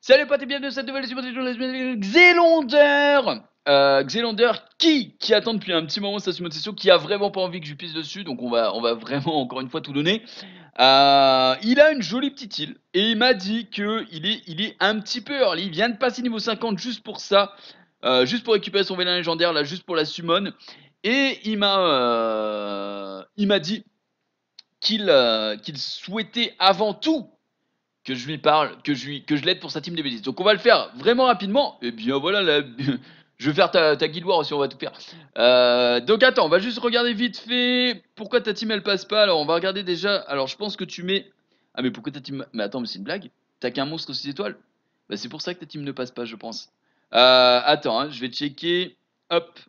Salut potes et bienvenue dans cette nouvelle émission de Xelonder. euh, Xelonder qui, qui attend depuis un petit moment sa session, qui a vraiment pas envie que je pisse dessus, donc on va, on va vraiment encore une fois tout donner. Euh, il a une jolie petite île et il m'a dit qu'il est, il est un petit peu early, il vient de passer niveau 50 juste pour ça, euh, juste pour récupérer son vélin légendaire, là, juste pour la summon. Et il m'a, euh, il m'a dit, euh, qu'il souhaitait avant tout que je lui parle, que je, l'aide pour sa team des bêtises. Donc on va le faire vraiment rapidement. Et eh bien voilà, je vais faire ta, ta guild war aussi, on va tout faire. Euh, donc attends, on va juste regarder vite fait. Pourquoi ta team elle passe pas Alors on va regarder déjà. Alors je pense que tu mets. Ah mais pourquoi ta team. Mais attends, mais c'est une blague. T'as qu'un monstre aux 6 étoiles bah, C'est pour ça que ta team ne passe pas, je pense. Euh, attends, hein, je vais checker. Hop.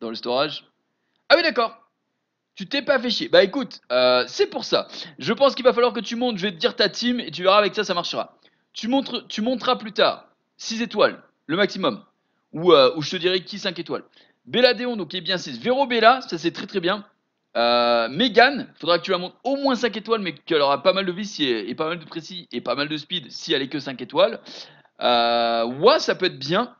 Dans le storage. Ah oui, d'accord. Tu t'es pas fait chier. Bah écoute, euh, c'est pour ça. Je pense qu'il va falloir que tu montes. Je vais te dire ta team et tu verras avec ça, ça marchera. Tu, montres, tu monteras plus tard 6 étoiles, le maximum. Ou, euh, ou je te dirai qui 5 étoiles. Belladéon, donc il est bien 6. Véro Bella, ça c'est très très bien. Euh, Megan, faudra que tu la montes au moins 5 étoiles, mais qu'elle aura pas mal de vis et, pas mal de précis et pas mal de speed si elle est que 5 étoiles. Wa, ça peut être bien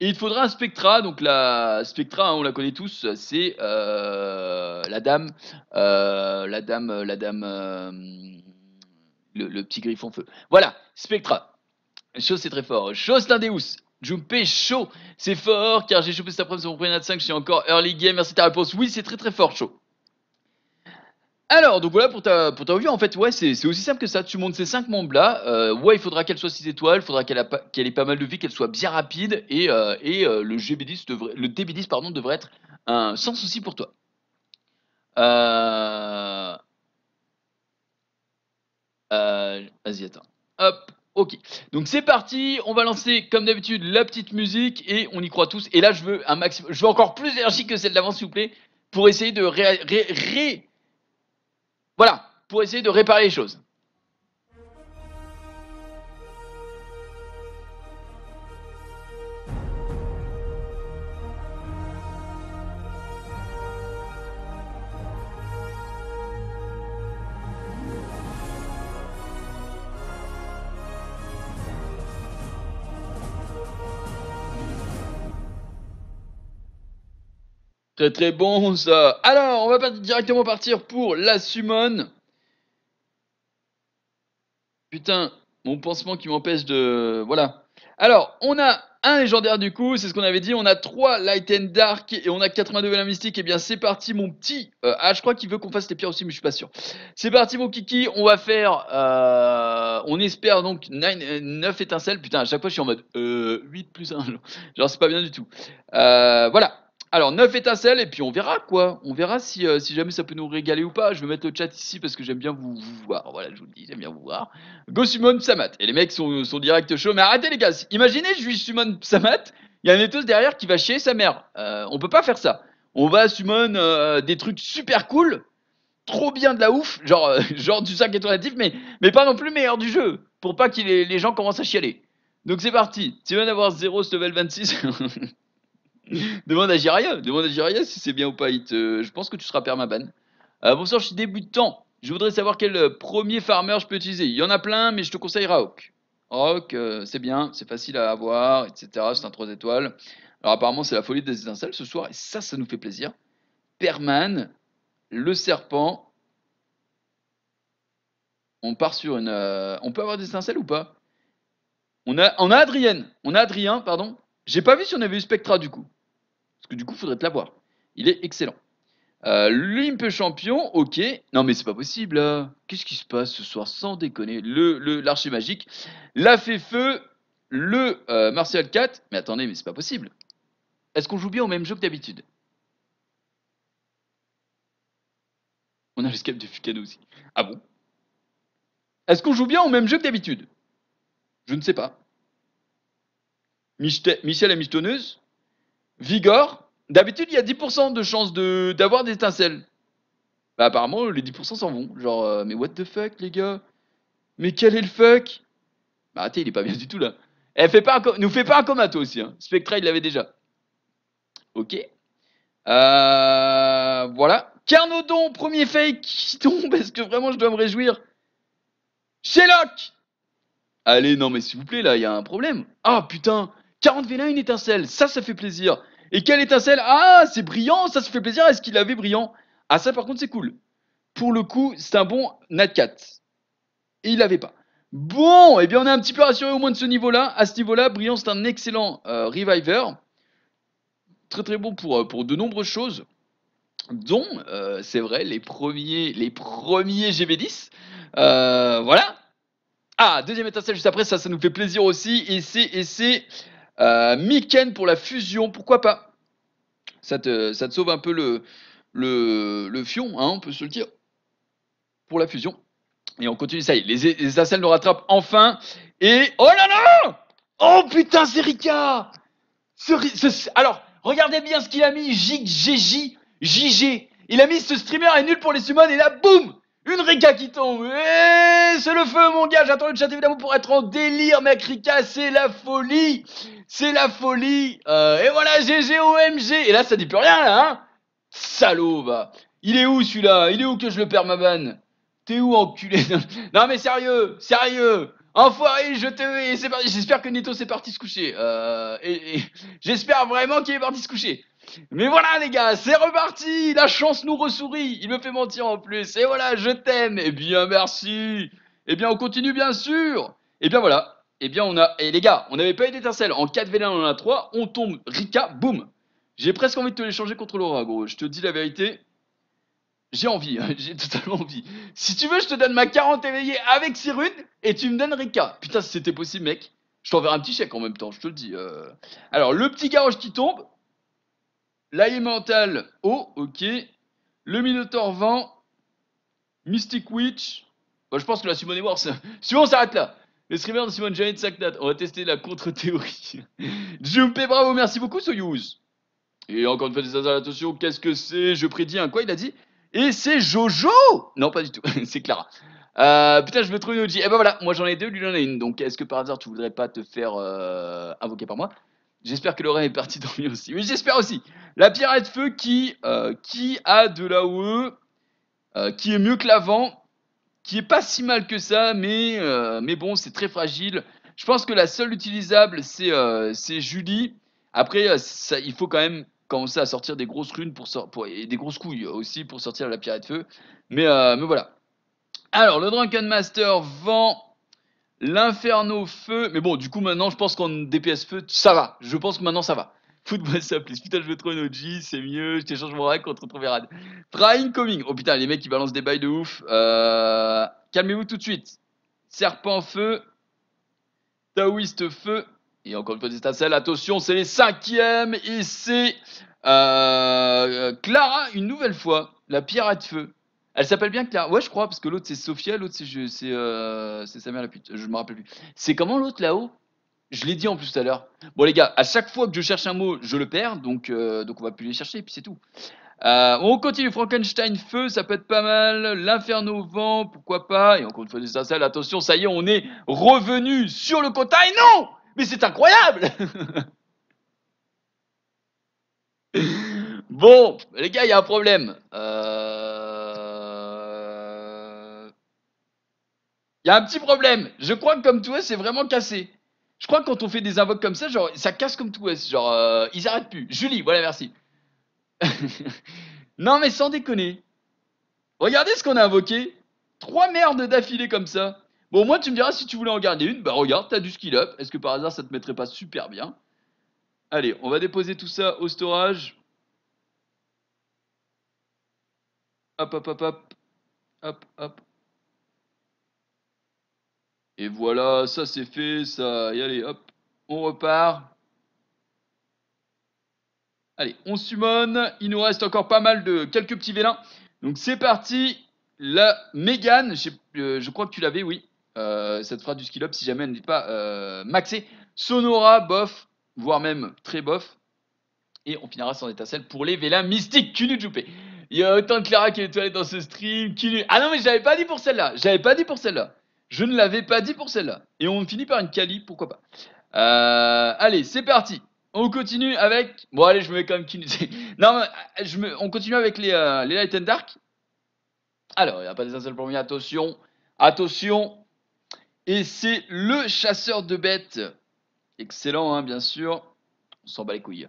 il faudra un Spectra. Donc la Spectra, hein, on la connaît tous, c'est euh, la dame, euh, la dame, euh, la dame, le, petit griffon feu. Voilà, Spectra. Chose, c'est très fort. Chose, l'Indeus. Jumpé chaud, c'est fort car j'ai chopé sa après sur mon 5, je suis encore early game. Merci ta réponse. Oui, c'est très très fort, chaud. Alors, donc voilà pour ta, pour En fait, ouais, c'est aussi simple que ça. Tu montes ces 5 membres-là. Euh, ouais, il faudra qu'elle soit 6 étoiles, il faudra qu'elle qu'elle ait pas mal de vie, qu'elle soit bien rapide. Et, euh, euh, le, GB10 devrait, le DB10 pardon, devrait être sans souci pour toi. Vas-y, attends. Hop, ok. Donc c'est parti. On va lancer, comme d'habitude, la petite musique. Et on y croit tous. Et là, je veux, un maximum, je veux encore plus d'énergie que celle d'avant, s'il vous plaît, pour essayer de ré voilà, pour essayer de réparer les choses. Très très bon ça. Alors, on va directement partir pour la summon. Putain, mon pansement qui m'empêche de... Voilà. Alors, on a un légendaire du coup, c'est ce qu'on avait dit. On a 3 Light and Dark et on a 82 la Mystique. Et eh bien, c'est parti, mon petit. Euh, ah, je crois qu'il veut qu'on fasse les pierres aussi, mais je suis pas sûr. C'est parti, mon kiki. On va faire. Euh, on espère donc 9, 9, euh, étincelles. Putain, à chaque fois, je suis en mode 8 plus 1. Genre, c'est pas bien du tout. voilà. Alors, 9 étincelles, et puis on verra quoi. On verra euh, si, jamais ça peut nous régaler ou pas. Je vais mettre le chat ici parce que j'aime bien vous, voir. Voilà, je vous le dis, j'aime bien vous voir. Go summon Samat. Et les mecs sont, sont direct chauds. Mais arrêtez les gars, imaginez, je lui summon Samat. Il y a un Ethos derrière qui va chier sa mère. Euh, on peut pas faire ça. On va summon euh, des trucs super cool, trop bien de la ouf, genre, genre du 5 étoiles mais, mais pas non plus meilleur du jeu, pour pas que les, gens commencent à chialer. Donc c'est parti. Simon d'avoir 0 level 26. demande à Jiria, demande à Jiraya si c'est bien ou pas. Je pense que tu seras permaban. Euh, bonsoir, je suis débutant. Je voudrais savoir quel euh, premier farmer je peux utiliser. Il y en a plein, mais je te conseille Raok. Raok, euh, c'est bien, c'est facile à avoir, etc. C'est un 3 étoiles. Alors apparemment, c'est la folie des étincelles ce soir, et ça, ça nous fait plaisir. Perman, le serpent. On part sur une... Euh, on peut avoir des étincelles ou pas on a, on a On a Adrien, pardon. J'ai pas vu si on avait eu Spectra du coup que du coup, faudrait te l'avoir. Il est excellent. Euh, champion, ok. Non, mais c'est pas possible. Qu'est-ce qui se passe ce soir Sans déconner. le, magique. La fait feu. Le euh, Martial 4. Mais attendez, mais c'est pas possible. Est-ce qu'on joue bien au même jeu que d'habitude On a l'escape de Fukado aussi. Ah bon Est-ce qu'on joue bien au même jeu que d'habitude Je ne sais pas. Michel et michetonneuse. Vigor. D'habitude, il y a 10% de chances de, d'avoir des étincelles. Bah, apparemment, les 10% s'en vont. Genre, euh, mais what the fuck, les gars Mais quel est le fuck Bah, arrêtez, il est pas bien du tout là. Elle fait pas nous fait pas un comato aussi. Hein. Spectra, il l'avait déjà. Ok. Euh, voilà. Carnodon, premier fake qui tombe. Est-ce que vraiment je dois me réjouir Sherlock Allez, non, mais s'il vous plaît, là, il y a un problème. Ah putain 40 v une étincelle. Ça, ça fait plaisir. Et quelle étincelle Ah, c'est brillant, ça se fait plaisir. Est-ce qu'il avait brillant Ah, ça par contre, c'est cool. Pour le coup, c'est un bon Nat 4. Et il l'avait pas. Bon, eh bien, on est un petit peu rassuré au moins de ce niveau-là. À ce niveau-là, brillant, c'est un excellent euh, reviver. Très très bon pour, euh, pour de nombreuses choses dont, euh, c'est vrai, les premiers, les premiers GB10. voilà. Ah, deuxième étincelle juste après, ça, ça nous fait plaisir aussi. et c'est euh, Miken pour la fusion, pourquoi pas ça te, ça te sauve un peu le, le, fion, hein, on peut se le dire, pour la fusion. Et on continue, ça y est, les, les nous rattrapent enfin. Et. Oh là là Oh putain, c'est Alors, regardez bien ce qu'il a mis, Jig, gig JG. Il a mis ce streamer est nul pour les summons, et là, boum une Rika qui tombe. C'est le feu, mon gars. J'attends le chat évidemment pour être en délire, mec. Rika, c'est la folie. C'est la folie. Euh, et voilà, GG, OMG. Et là, ça dit plus rien, là, hein. Salaud, bah. Il est où, celui-là Il est où que je le perds, ma banne T'es où, enculé Non, mais sérieux, sérieux. Enfoiré, je te. J'espère que Neto s'est parti se coucher. Euh, et... J'espère vraiment qu'il est parti se coucher. Mais voilà les gars, c'est reparti, la chance nous ressourit, il me fait mentir en plus, et voilà, je t'aime, et eh bien merci, et eh bien on continue bien sûr, et eh bien voilà, et bien on a, et les gars, on n'avait pas eu d'étincelle, en 4 v on en a 3, on tombe, Rika, boum, j'ai presque envie de te l'échanger contre Laura gros, je te dis la vérité, j'ai envie, hein. j'ai totalement envie. Si tu veux, je te donne ma 40 éveillée avec Sirune, et tu me donnes Rika. Putain, si c'était possible, mec, je t'enverrai un petit chèque en même temps, je te le dis. Euh. Alors, le petit garage qui tombe, mental, oh, ok. Le Minotaur vent. Mystic Witch. je pense que la Simone Wars, si on s'arrête là. Le streamer de Simone Janet Saknat. On va tester la contre-théorie. Jumpé, bravo, merci beaucoup, Soyuz. Et encore une fois, des hasards, attention, qu'est-ce que c'est Je prédis un quoi, il a dit Et c'est Jojo Non, pas du tout, c'est Clara. Euh, putain, je me trouve une OG. eh ben voilà, moi j'en ai deux, lui j'en ai une. Donc est-ce que par hasard tu voudrais pas te faire invoquer euh, par moi J'espère que Lorraine est partie dormir aussi. Mais j'espère aussi. La pierre à feu qui, euh, qui a de l'AOE, euh, qui est mieux que l'avant, qui est pas si mal que ça, mais, euh, mais bon, c'est très fragile. Je pense que la seule utilisable, c'est euh, Julie. Après, ça, il faut quand même commencer à sortir des grosses runes pour, pour et des grosses couilles aussi pour sortir la pierre de feu. Mais, mais voilà. Alors, le Drunken Master vend L'Inferno Feu. Mais bon, du coup, maintenant, je pense qu'en DPS Feu, ça va. Je pense que maintenant, ça va. Football ça Putain, je veux trop une OG, c'est mieux. Je t'échange mon rack contre retrouvera. Prime Coming. Oh putain, les mecs, qui balancent des bails de ouf. Euh, calmez-vous tout de suite. Serpent Feu. Taoïste Feu. Et encore une fois, étincelle. Attention, c'est les cinquièmes. Et c'est euh, Clara, une nouvelle fois. La pirate feu. Elle s'appelle bien Claire Ouais, je crois, parce que l'autre c'est Sophia, l'autre c'est je... Euh, c'est sa mère la pute. Je me rappelle plus. C'est comment l'autre là-haut Je l'ai dit en plus tout à l'heure. Bon les gars, à chaque fois que je cherche un mot, je le perds, donc euh, donc on va plus les chercher et puis c'est tout. Euh, on continue Frankenstein feu, ça peut être pas mal. L'inferno vent, pourquoi pas. Et encore une fois des Attention, ça y est, on est revenu sur le côté. non, mais c'est incroyable. bon, les gars, il y a un problème. Euh Il y a un petit problème. Je crois que comme tout est, c'est vraiment cassé. Je crois que quand on fait des invoques comme ça, genre, ça casse comme tout est. Genre, euh, ils arrêtent plus. Julie, voilà, merci. non, mais sans déconner. Regardez ce qu'on a invoqué. Trois merdes d'affilée comme ça. Bon, moi, tu me diras si tu voulais en garder une. Bah, regarde, t'as du skill up. Est-ce que par hasard, ça te mettrait pas super bien Allez, on va déposer tout ça au storage. Hop, hop, hop, hop. Hop, hop, et voilà, ça c'est fait, ça. Et allez, hop, on repart. Allez, on summon. Il nous reste encore pas mal de quelques petits vélins. Donc c'est parti. La Mégane, je euh, crois que tu l'avais, oui. Cette euh, ça du skill up si jamais elle n'est pas euh, maxée. Sonora, bof, voire même très bof. Et on finira sans étincelle pour les vélins mystiques. Cunu joupée. Il y a autant de Clara qui est étoilée dans ce stream. Ah non, mais j'avais pas dit pour celle-là. J'avais pas dit pour celle-là. Je ne l'avais pas dit pour celle-là. Et on finit par une Kali, pourquoi pas. Euh, allez, c'est parti. On continue avec. Bon, allez, je me mets quand même. non, je me... on continue avec les, euh, Light and Dark. Alors, il n'y a pas des pour premier. Attention. Attention. Et c'est le chasseur de bêtes. Excellent, hein, bien sûr. On s'en bat les couilles.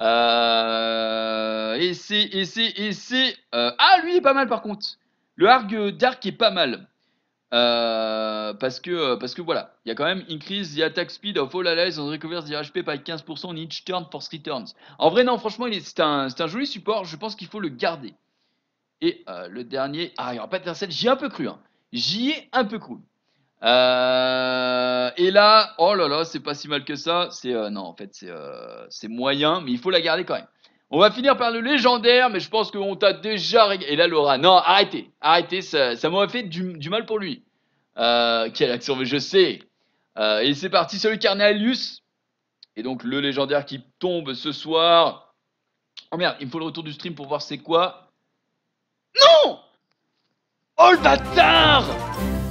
Euh, et c'est. Et c'est. Et c'est. Ah, lui, il est pas mal par contre. Le Arg Dark est pas mal. Euh, parce que euh, parce que voilà, il y a quand même increase the attack speed of all allies and recovers the HP by 15% in each turn for 3 turns. En vrai non, franchement, c'est un, un joli support, je pense qu'il faut le garder. Et euh, le dernier, ah, il n'y aura pas d'intercept, j'y ai un peu cru hein. J'y ai un peu cru. et là, oh là là, c'est pas si mal que ça, c'est non en fait, c'est moyen, mais il faut la garder quand même. On va finir par le légendaire, mais je pense qu'on t'a déjà... Et là, Laura, non, arrêtez, arrêtez, ça, ça m'aurait fait du, mal pour lui. Euh, quelle action, mais je sais. Euh, et c'est parti, celui Carnalius Et donc, le légendaire qui tombe ce soir. Oh merde, il me faut le retour du stream pour voir c'est quoi. Non Oh le bâtard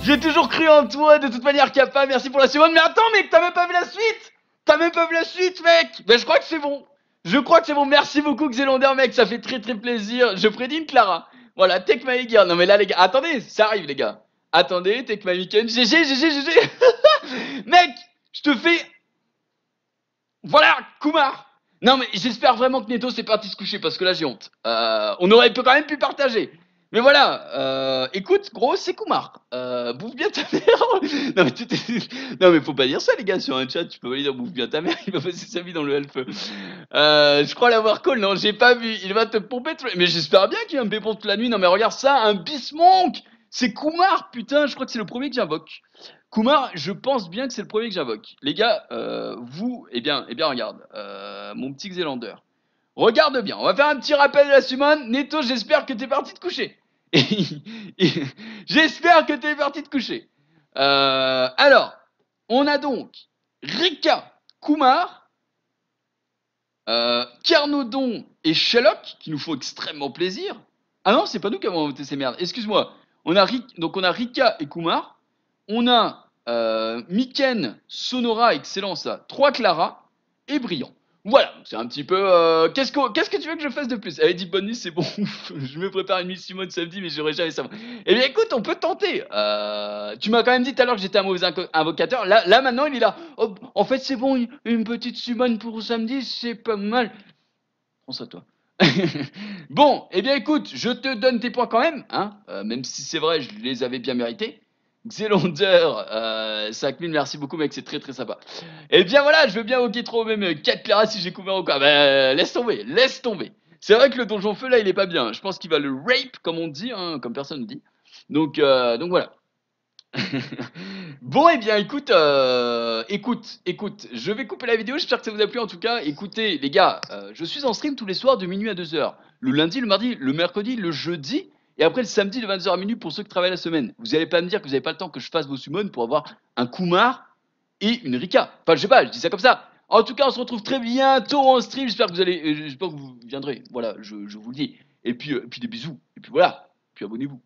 J'ai toujours cru en toi, de toute manière, Kappa, merci pour la seconde. Mais attends, mec, t'as même pas vu la suite T'as même pas vu la suite, mec Mais ben, je crois que c'est bon je crois que c'est bon. Merci beaucoup, Xelander mec. Ça fait très très plaisir. Je prédis une Clara. Voilà, take My Girl. Non, mais là, les gars, attendez, ça arrive, les gars. Attendez, take My Weekend. GG, GG, GG. mec, je te fais. Voilà, Kumar. Non, mais j'espère vraiment que Neto s'est parti se coucher parce que là, j'ai honte. Euh, on aurait quand même pu partager. Mais voilà, euh, écoute, gros, c'est Kumar. Euh, bouffe bien ta mère. non, mais faut pas dire ça, les gars, sur un chat. Tu peux pas dire bouffe bien ta mère. Il va passer sa vie dans le elfe. Euh, je crois l'avoir call. Non, j'ai pas vu. Il va te pomper. Mais j'espère bien qu'il va me pomper toute la nuit. Non, mais regarde ça, un bismonk. C'est Kumar, putain. Je crois que c'est le premier que j'invoque. Kumar, je pense bien que c'est le premier que j'invoque. Les gars, vous, eh bien, eh bien, regarde, mon petit Xélander. Regarde bien. On va faire un petit rappel de la summon. Neto, j'espère que t'es parti te coucher. J'espère que tu es parti te coucher. Euh, alors, on a donc Rika Kumar, euh, Carnodon et Sherlock, qui nous font extrêmement plaisir. Ah non, c'est pas nous qui avons voté ces merdes. Excuse-moi. On a donc on a Rika et Kumar. On a euh, Miken, Sonora, Excellence, trois 3 Clara et Brillant. Voilà, c'est un petit peu. Euh, qu'est-ce, que, qu'est-ce que tu veux que je fasse de plus a dit bonne nuit, c'est bon. je me prépare une nuit Simone samedi, mais j'aurais jamais ça. Eh bien, écoute, on peut tenter. Euh, tu m'as quand même dit tout à l'heure que j'étais un mauvais invocateur. Là, là, maintenant, il est là. Oh, en fait, c'est bon, une, petite Simone pour samedi, c'est pas mal. pense à toi. bon, eh bien, écoute, je te donne tes points quand même, hein, euh, même si c'est vrai, je les avais bien mérités. Xelander, euh, merci beaucoup mec, c'est très très sympa. Et eh bien voilà, je veux bien ok trop même 4 euh, Clara si j'ai couvert ou quoi. Ben, euh, laisse tomber, laisse tomber. C'est vrai que le donjon feu là, il est pas bien. Je pense qu'il va le rape comme on dit, hein, comme personne ne dit. Donc euh, donc voilà. bon, et eh bien, écoute, écoute, écoute, je vais couper la vidéo, j'espère que ça vous a plu en tout cas. Écoutez, les gars, je suis en stream tous les soirs de minuit à 2h. Le lundi, le mardi, le mercredi, le jeudi et après, le samedi de 20h à minuit pour ceux qui travaillent la semaine. Vous n'allez pas me dire que vous n'avez pas le temps que je fasse vos summons pour avoir un Kumar et une Rika. Enfin, je sais pas, je dis ça comme ça. En tout cas, on se retrouve très bientôt en stream. J'espère que vous allez, euh, j'espère que vous viendrez. Voilà, je, vous le dis. Et puis, euh, puis des bisous. Et puis voilà. Puis abonnez-vous.